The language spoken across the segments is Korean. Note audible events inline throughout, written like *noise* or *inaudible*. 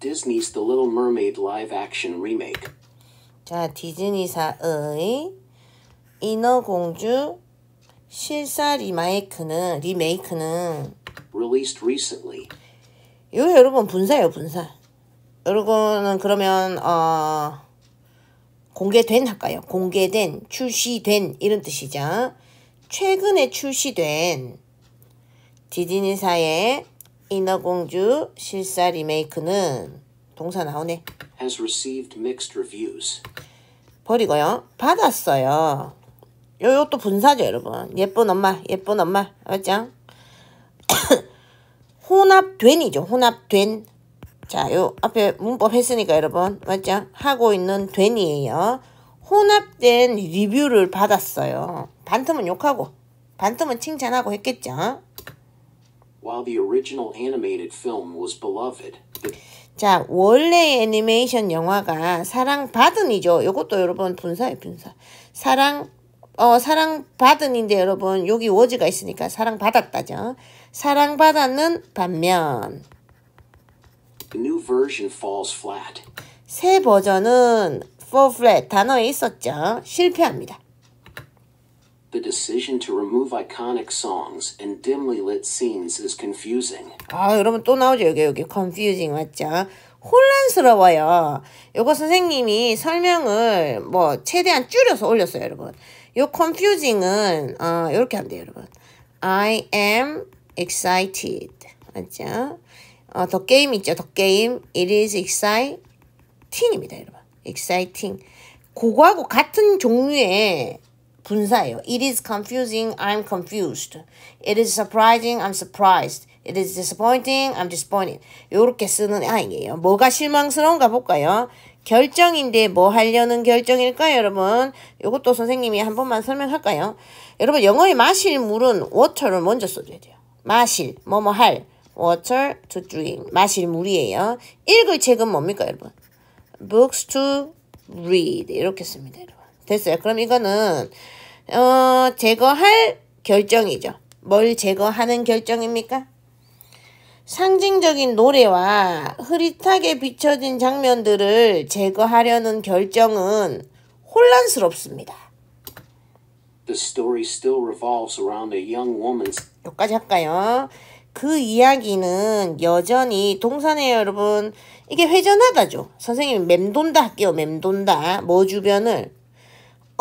Disney's The Little Mermaid live action remake. 자, 디즈니사의 인어공주 실사 리메이크는 리메이크는 released recently. 이거 여러분 분사예요, 분사. 여러분은 그러면 어 공개된 할까요? 공개된, 출시된 이런 뜻이죠. 최근에 출시된 디즈니사의 인어공주 실사 리메이크는 동사 나오네. has received mixed reviews. 버리고요. 받았어요. 요, 요것도 분사죠, 여러분. 예쁜 엄마, 예쁜 엄마. 맞죠? *coughs* 혼합된이죠. 혼합된. 자, 요 앞에 문법 했으니까 여러분. 맞죠? 하고 있는 된이에요. 혼합된 리뷰를 받았어요. 반틈은 욕하고, 반틈은 칭찬하고 했겠죠? While the original animated film was beloved, 자, 원래 애니메이션 영화가 사랑받은이죠. 이것도 여러분 분사예 분사. 사랑 어 사랑받은인데 여러분 여기 워즈가 있으니까 사랑받았다죠. 사랑받았는 반면 The new version falls flat. 새 버전은 fall flat 단어에 있었죠. 실패합니다. the decision to remove iconic songs and dimly lit scenes is confusing. 아, 여러분 또 나오죠. 여기 여기 confusing 맞죠? 혼란스러워요. 요거 선생님이 설명을 뭐 최대한 줄여서 올렸어요, 여러분. 요 confusing은 어, 이렇게 하면 돼요, 여러분. I am excited. 맞죠? 어, 더 게임 있죠? 더 게임. It is exciting입니다, 여러분. exciting. 그거하고 같은 종류의 분사예요. It is confusing. I'm confused. It is surprising. I'm surprised. It is disappointing. I'm disappointed. 요렇게 쓰는 아이예요. 뭐가 실망스러운가 볼까요? 결정인데 뭐 하려는 결정일까요, 여러분? 요것도 선생님이 한 번만 설명할까요? 여러분, 영어의 마실 물은 water를 먼저 써줘야 돼요. 마실, 뭐뭐 할, water, 저쪽에 마실 물이에요. 읽을 책은 뭡니까, 여러분? books to read. 이렇게 씁니다, 여러분. 됐어요. 그럼 이거는 어, 제거할 결정이죠. 뭘 제거하는 결정입니까? 상징적인 노래와 흐릿하게 비춰진 장면들을 제거하려는 결정은 혼란스럽습니다. The story still revolves around a young woman's 여기까지 할까요? 그 이야기는 여전히 동산에 여러분 이게 회전하다죠. 선생님 맴돈다 할게요. 맴돈다. 뭐 주변을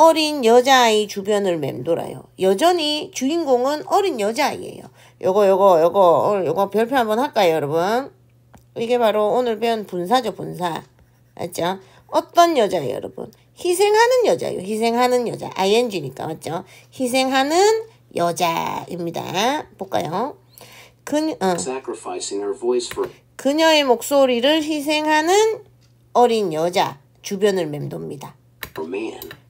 어린 여자아이 주변을 맴돌아요. 여전히 주인공은 어린 여자아이예요. 요거 요거 요거 요거 별표 한번 할까요 여러분? 이게 바로 오늘 배운 분사죠 분사. 맞죠? 어떤 여자예요 여러분? 희생하는 여자예요. 희생하는 여자. ing니까 맞죠? 희생하는 여자입니다. 볼까요? 그녀, 어. 그녀의 목소리를 희생하는 어린 여자 주변을 맴돕니다.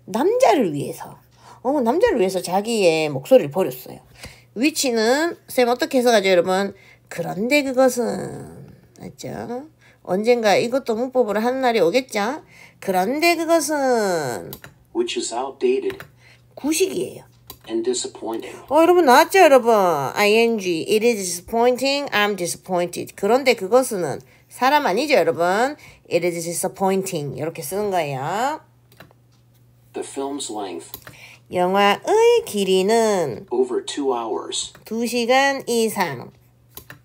남자를 위해서 어, 남자를 위해서 자기의 목소리를 버렸어요. 위치는 쌤 어떻게 해서 가죠 여러분? 그런데 그것은 맞죠? 언젠가 이것도 문법으로 하는 날이 오겠죠? 그런데 그것은 which is outdated 구식이에요. and disappointing. 어 여러분 나왔죠 여러분? ing it is disappointing I'm disappointed. 그런데 그것은 사람 아니죠 여러분? it is disappointing 이렇게 쓰는 거예요. The film's length. 영화의 길이는 over 2 hours. 2시간 이상.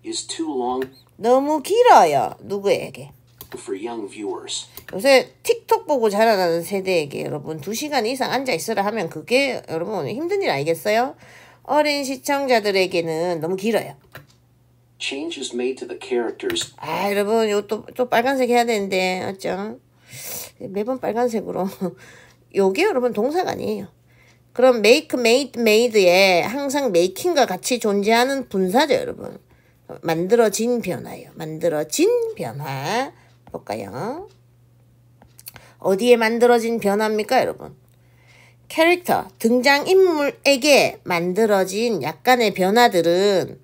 is too long. 너무 길어요. 누구에게? for young viewers. 요새 틱톡 보고 자라나는 세대에게 여러분 2시간 이상 앉아 있으라 하면 그게 여러분 힘든 일 아니겠어요? 어린 시청자들에게는 너무 길어요. changes made to the characters. 아 여러분 요또또 또 빨간색 해야 되는데 어쩜 매번 빨간색으로 요게 여러분 동사가 아니에요. 그럼 make, made, made에 항상 making과 같이 존재하는 분사죠, 여러분. 만들어진 변화요 만들어진 변화. 볼까요? 어디에 만들어진 변화입니까, 여러분? 캐릭터, 등장인물에게 만들어진 약간의 변화들은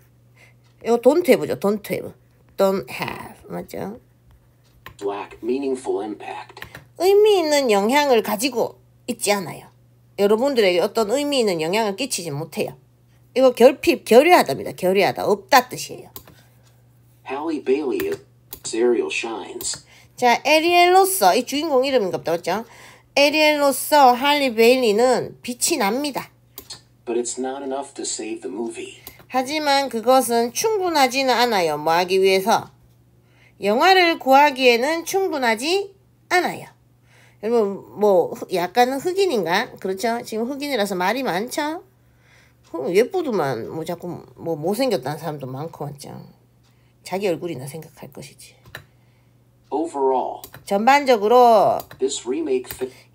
이거 don't have죠, don't have. don't have. 맞죠? Black, meaningful impact. 의미 있는 영향을 가지고 있지 않아요. 여러분들에게 어떤 의미 있는 영향을 끼치지 못해요. 이거 결핍, 결여하답니다. 결여하다. 없다 뜻이에요. Halle Bailey s e r i a l shines. 자, 에리엘로서 이 주인공 이름인가 보죠 그렇죠? 에리엘로서 할리 베일리는 빛이 납니다. But it's not enough to save the movie. 하지만 그것은 충분하지는 않아요. 뭐 하기 위해서? 영화를 구하기에는 충분하지 않아요. 여러분 뭐 약간은 흑인인가? 그렇죠? 지금 흑인이라서 말이 많죠? 예쁘더만 뭐 자꾸 뭐 못생겼다는 사람도 많고 맞죠? 자기 얼굴이나 생각할 것이지. Overall, 전반적으로 this remake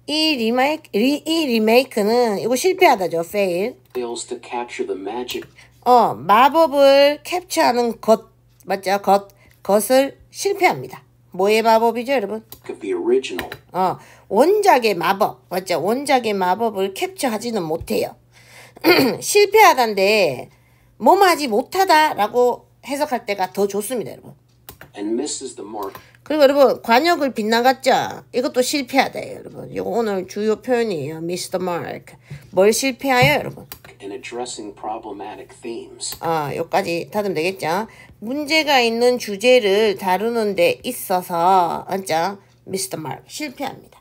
이 리메이크 리, 이 리메이크는 이거 실패하다죠. fail. fails to capture the magic. 어, 마법을 캡처하는 것 맞죠? 것 것을 실패합니다. 뭐의 마법이죠 여러분? 어, 원작의 마법 맞죠? 원작의 마법을 캡처하지는 못해요 실패하다인데 뭐뭐 하지 못하다라고 해석할 때가 더 좋습니다 여러분 그리고 여러분 관역을 빗나갔죠? 이것도 실패하다 여러분 이거 오늘 주요 표현이에요 미스터 마크 뭘 실패하여 여러분 a n addressing problematic themes. 아, 여기까지 다듬 되겠죠? 문제가 있는 주제를 다루는 데 있어서 맞죠? 미스터 마크 실패합니다.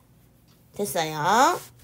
됐어요?